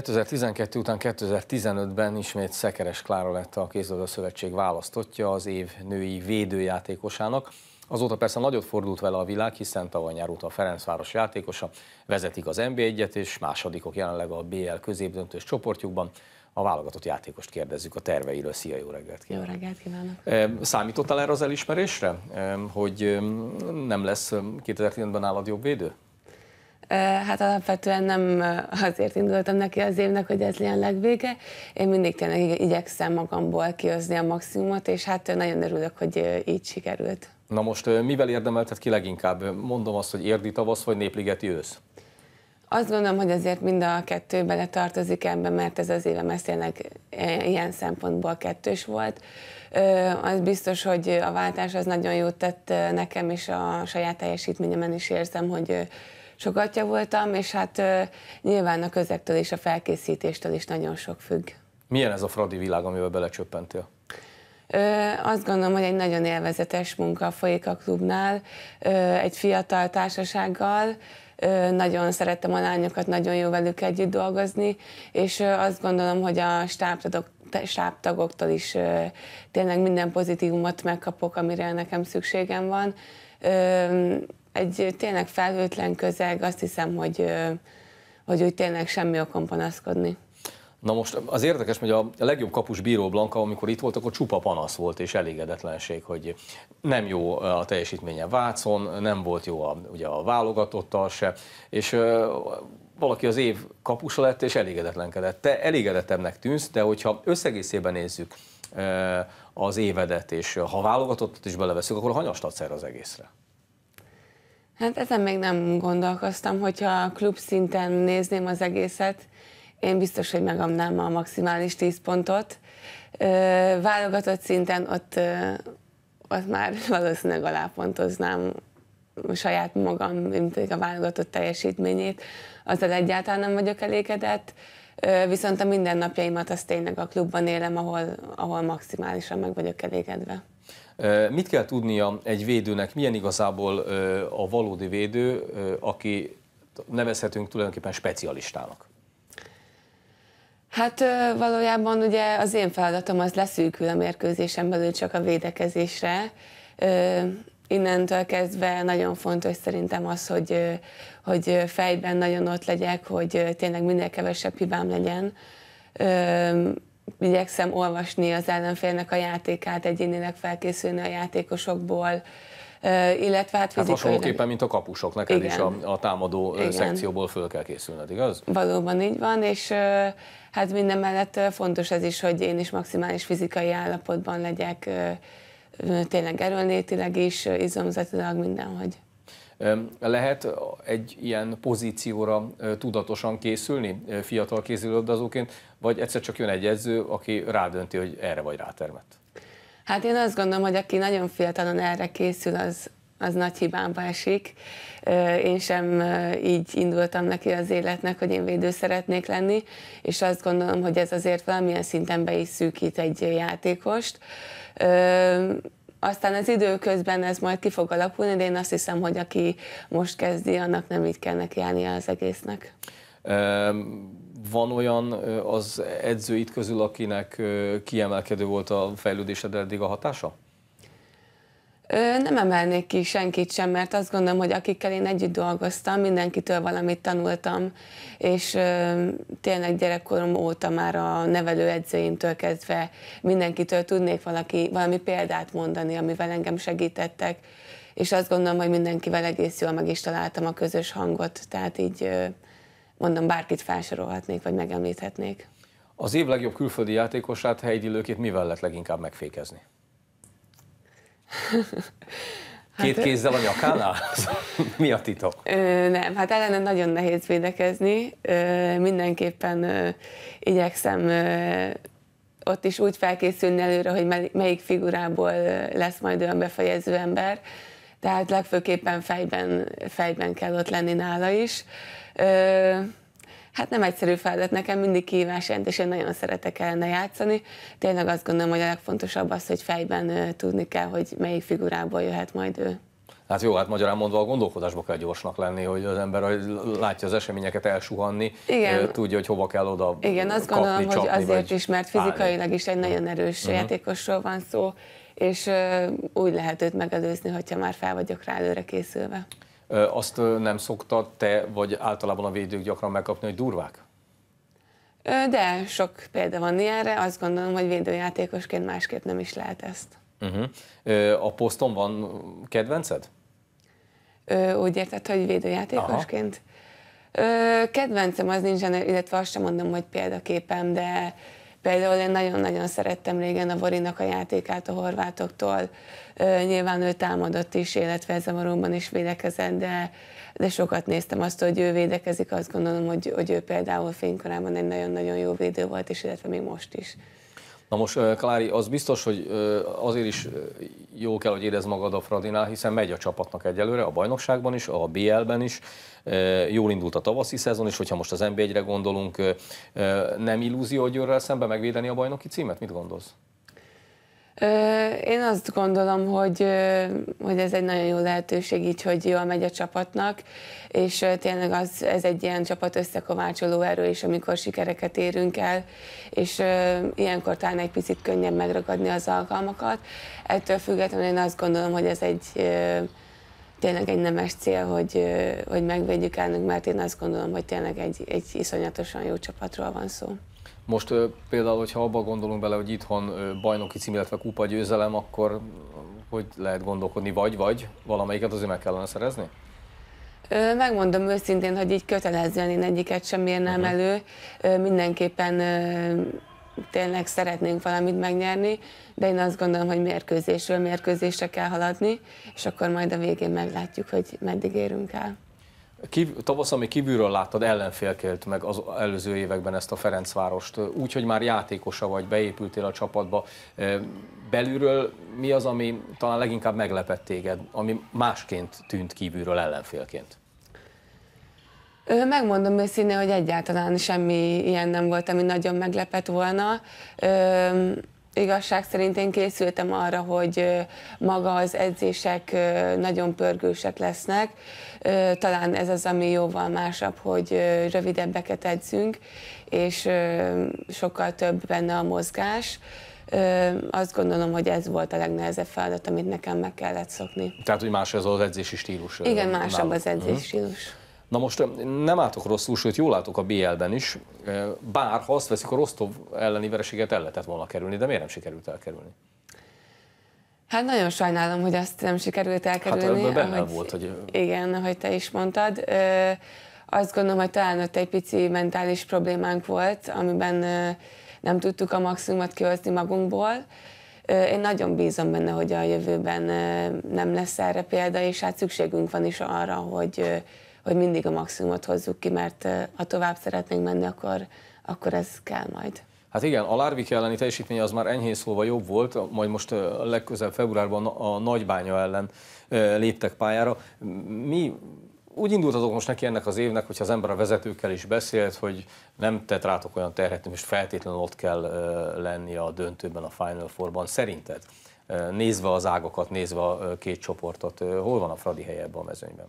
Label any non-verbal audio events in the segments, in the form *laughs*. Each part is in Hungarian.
2012 után 2015-ben ismét Szekeres Klára lett a Kézlabda Szövetség választottja az év női védőjátékosának. Azóta persze nagyot fordult vele a világ, hiszen tavaly nyár óta a Ferencváros játékosa vezetik az NB1-et, és másodikok jelenleg a BL középdöntős csoportjukban. A válogatott játékost kérdezzük a terveiről. Szia, jó reggelt kívánok! Jó reggelt kívánok! Számítottál erre az elismerésre, hogy nem lesz 2015-ben nálad jobb védő? Hát alapvetően nem azért indultam neki az évnek, hogy ez legyen legvége. Én mindig tényleg igyekszem magamból kihozni a maximumot, és hát nagyon örülök, hogy így sikerült. Na most mivel érdemelted ki leginkább? Mondom azt, hogy érdi tavasz vagy népligeti ősz? Azt gondolom, hogy azért mind a kettő bele tartozik ebbe, mert ez az évem ez tényleg e, ilyen szempontból kettős volt. Az biztos, hogy a váltás az nagyon jót tett nekem, és a saját teljesítményemen is érzem, hogy Sokatja voltam, és hát nyilván a közektől és a felkészítéstől is nagyon sok függ. Milyen ez a fradi világ, amivel belecsöppentél? Ö, azt gondolom, hogy egy nagyon élvezetes munka folyik a klubnál, ö, egy fiatal társasággal, ö, nagyon szerettem a lányokat, nagyon jó velük együtt dolgozni, és ö, azt gondolom, hogy a stábtadok sáptagoktól is ö, tényleg minden pozitívumot megkapok, amire nekem szükségem van. Ö, egy tényleg felhőtlen közeg, azt hiszem, hogy, hogy úgy tényleg semmi okom panaszkodni. Na most az érdekes, hogy a legjobb kapus Bíró Blanka, amikor itt volt, akkor csupa panasz volt és elégedetlenség, hogy nem jó a teljesítménye Vácon, nem volt jó a, ugye a válogatottal se, és valaki az év kapusa lett és elégedetlenkedett. Te elégedetemnek tűnsz, de hogyha összegészében nézzük az évedet, és ha válogatottat is beleveszünk, akkor hanyastat erre az egészre. Hát ezen még nem gondolkoztam, hogyha a klub szinten nézném az egészet, én biztos, hogy megamnám a maximális 10 pontot. Válogatott szinten ott, ott már *laughs* valószínűleg alápontoznám a saját magam, mint a válogatott teljesítményét, azzal egyáltalán nem vagyok elégedett, viszont a mindennapjaimat azt tényleg a klubban élem, ahol, ahol maximálisan meg vagyok elégedve. Mit kell tudnia egy védőnek, milyen igazából a valódi védő, aki nevezhetünk tulajdonképpen specialistának? Hát valójában ugye az én feladatom az leszűkül a mérkőzésen belül csak a védekezésre. Innentől kezdve nagyon fontos szerintem az, hogy, hogy fejben nagyon ott legyek, hogy tényleg minél kevesebb hibám legyen igyekszem olvasni az ellenfélnek a játékát, egyénileg felkészülni a játékosokból, illetve hát, hát fizikai... Hát hasonlóképpen, mint a kapusok, neked Igen. is a, a támadó Igen. szekcióból föl kell készülned, igaz? Valóban így van, és hát minden mellett fontos ez is, hogy én is maximális fizikai állapotban legyek, tényleg erőnlétileg is, izomzatilag mindenhogy. Lehet egy ilyen pozícióra tudatosan készülni fiatal kézilabdázóként, vagy egyszer csak jön egy edző, aki rádönti, hogy erre vagy rátermet. Hát én azt gondolom, hogy aki nagyon fiatalon erre készül, az, az nagy hibámba esik. Én sem így indultam neki az életnek, hogy én védő szeretnék lenni, és azt gondolom, hogy ez azért valamilyen szinten be is szűkít egy játékost aztán az időközben ez majd ki fog alakulni, de én azt hiszem, hogy aki most kezdi, annak nem így kell nekiállnia az egésznek. Van olyan az edzőit közül, akinek kiemelkedő volt a fejlődésed eddig a hatása? Nem emelnék ki senkit sem, mert azt gondolom, hogy akikkel én együtt dolgoztam, mindenkitől valamit tanultam, és tényleg gyerekkorom óta már a nevelőedzőimtől kezdve mindenkitől tudnék valaki, valami példát mondani, amivel engem segítettek, és azt gondolom, hogy mindenkivel egész jól meg is találtam a közös hangot, tehát így mondom, bárkit felsorolhatnék, vagy megemlíthetnék. Az év legjobb külföldi játékosát, Heidi Lőkét mivel lehet leginkább megfékezni? *laughs* Két hát, kézzel a nyakánál? *laughs* Mi a titok? Ö, nem, hát ellene nagyon nehéz védekezni. Ö, mindenképpen ö, igyekszem ö, ott is úgy felkészülni előre, hogy melyik figurából lesz majd olyan befejező ember. Tehát legfőképpen fejben, fejben kell ott lenni nála is. Ö, Hát nem egyszerű feladat, nekem mindig kívás jelent, és én nagyon szeretek elne játszani. Tényleg azt gondolom, hogy a legfontosabb az, hogy fejben tudni kell, hogy melyik figurából jöhet majd ő. Hát jó, hát magyarán mondva a gondolkodásba kell gyorsnak lenni, hogy az ember látja az eseményeket elsuhanni, Igen. tudja, hogy hova kell oda Igen, azt kapni, gondolom, csapni, hogy azért is, mert fizikailag is egy mhm. nagyon erős uh-huh. játékosról van szó, és úgy lehet őt megelőzni, hogyha már fel vagyok rá előre készülve azt nem szokta te, vagy általában a védők gyakran megkapni, hogy durvák? De sok példa van ilyenre, azt gondolom, hogy védőjátékosként másképp nem is lehet ezt. Uh-huh. A poszton van kedvenced? úgy érted, hogy védőjátékosként? Aha. kedvencem az nincsen, illetve azt sem mondom, hogy példaképem, de Például én nagyon-nagyon szerettem régen a Borinak a játékát a horvátoktól. Nyilván ő támadott is, illetve zavaromban is védekezett, de, de sokat néztem azt, hogy ő védekezik, azt gondolom, hogy, hogy ő például fénykorában egy nagyon-nagyon jó védő volt, és illetve még most is. Na most, Klári, az biztos, hogy azért is jó kell, hogy érez magad a Fradinál, hiszen megy a csapatnak egyelőre, a bajnokságban is, a BL-ben is. Jól indult a tavaszi szezon, és hogyha most az NB1-re gondolunk, nem illúzió, hogy őrrel szemben megvédeni a bajnoki címet? Mit gondolsz? Én azt gondolom, hogy, hogy ez egy nagyon jó lehetőség, így, hogy jól megy a csapatnak, és tényleg az, ez egy ilyen csapat összekovácsoló erő is, amikor sikereket érünk el, és ilyenkor talán egy picit könnyebb megragadni az alkalmakat. Ettől függetlenül én azt gondolom, hogy ez egy tényleg egy nemes cél, hogy, hogy megvédjük elnök, mert én azt gondolom, hogy tényleg egy, egy iszonyatosan jó csapatról van szó. Most például, hogyha abba gondolunk bele, hogy itthon bajnoki cím, illetve kupa győzelem, akkor hogy lehet gondolkodni, vagy-vagy valamelyiket azért meg kellene szerezni? Megmondom őszintén, hogy így kötelezően én egyiket sem írnám uh-huh. Mhm. elő. Mindenképpen tényleg szeretnénk valamit megnyerni, de én azt gondolom, hogy mérkőzésről mérkőzésre kell haladni, és akkor majd a végén meglátjuk, hogy meddig érünk el tavasz, ami kívülről láttad, ellenfélként meg az előző években ezt a Ferencvárost, úgy, hogy már játékosa vagy, beépültél a csapatba. Belülről mi az, ami talán leginkább meglepett téged, ami másként tűnt kívülről ellenfélként? Megmondom őszintén, hogy egyáltalán semmi ilyen nem volt, ami nagyon meglepett volna igazság szerint én készültem arra, hogy maga az edzések nagyon pörgősek lesznek. Talán ez az, ami jóval másabb, hogy rövidebbeket edzünk, és sokkal több benne a mozgás. Azt gondolom, hogy ez volt a legnehezebb feladat, amit nekem meg kellett szokni. Tehát, hogy más az az edzési stílus? Igen, másabb az edzési uh-huh. stílus. Na most nem látok rosszul, sőt jól látok a BL-ben is, bár ha azt veszik, a Rostov elleni vereséget el lehetett volna kerülni, de miért nem sikerült elkerülni? Hát nagyon sajnálom, hogy azt nem sikerült elkerülni. Hát ahogy, volt, hogy... Igen, ahogy te is mondtad. Ö, azt gondolom, hogy talán ott egy pici mentális problémánk volt, amiben ö, nem tudtuk a maximumot kihozni magunkból. Ö, én nagyon bízom benne, hogy a jövőben ö, nem lesz erre példa, és hát szükségünk van is arra, hogy ö, hogy mindig a maximumot hozzuk ki, mert eh, ha tovább szeretnénk menni, akkor, akkor ez kell majd. Hát igen, a Lárvik elleni teljesítmény az már enyhén szóval jobb volt, majd most eh, legközelebb februárban a Nagybánya ellen eh, léptek pályára. Mi úgy indultatok most neki ennek az évnek, hogyha az ember a vezetőkkel is beszélt, hogy nem tett rátok olyan terhet, most feltétlenül ott kell lenni a döntőben, a Final Four-ban. Szerinted, nézve az ágokat, nézve a két csoportot, hol van a Fradi helye ebben a mezőnyben?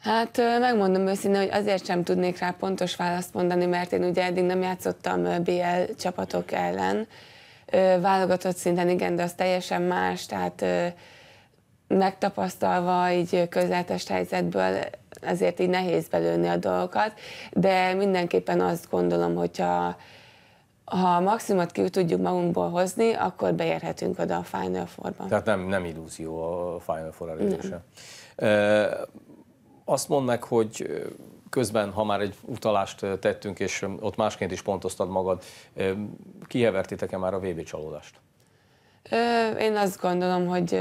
Hát megmondom őszintén, hogy azért sem tudnék rá pontos választ mondani, mert én ugye eddig nem játszottam BL csapatok ellen. Válogatott szinten igen, de az teljesen más, tehát megtapasztalva így közletes helyzetből azért így nehéz belőni a dolgokat, de mindenképpen azt gondolom, hogyha ha a maximumot ki tudjuk magunkból hozni, akkor beérhetünk oda a Final Four-ban. Tehát nem, nem illúzió a Final Four elérése. Azt mondd meg, hogy közben, ha már egy utalást tettünk, és ott másként is pontoztad magad, kihevertétek e már a VB csalódást? Én azt gondolom, hogy,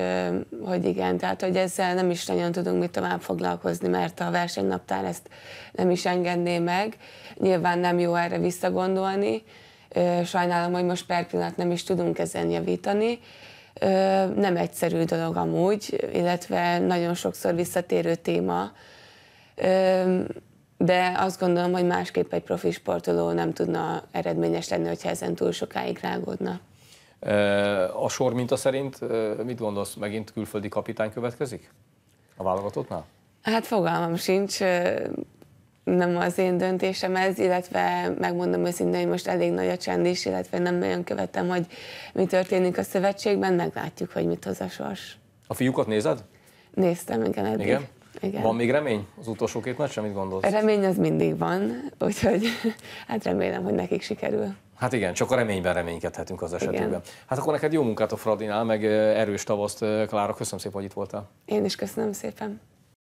hogy igen, tehát hogy ezzel nem is nagyon tudunk mit tovább foglalkozni, mert a versenynaptár ezt nem is engedné meg. Nyilván nem jó erre visszagondolni. Sajnálom, hogy most per pillanat nem is tudunk ezen javítani. Nem egyszerű dolog amúgy, illetve nagyon sokszor visszatérő téma, de azt gondolom, hogy másképp egy profi sportoló nem tudna eredményes lenni, hogyha ezen túl sokáig rágódna. A sor minta szerint mit gondolsz, megint külföldi kapitány következik? A válogatottnál? Hát fogalmam sincs, nem az én döntésem ez, illetve megmondom őszintén, hogy most elég nagy a csend is, illetve nem nagyon követem, hogy mi történik a szövetségben, meglátjuk, hogy mit hoz a sors. A fiúkat nézed? Néztem, igen, eddig. Igen? Igen. Van még remény az utolsó két meccsen, mit gondolsz? Remény az mindig van, úgyhogy *laughs* hát remélem, hogy nekik sikerül. Hát igen, csak a reményben reménykedhetünk az esetükben. Igen. Hát akkor neked jó munkát a Fradinál, meg erős tavaszt, Klára, köszönöm szépen, hogy itt voltál. Én is köszönöm szépen.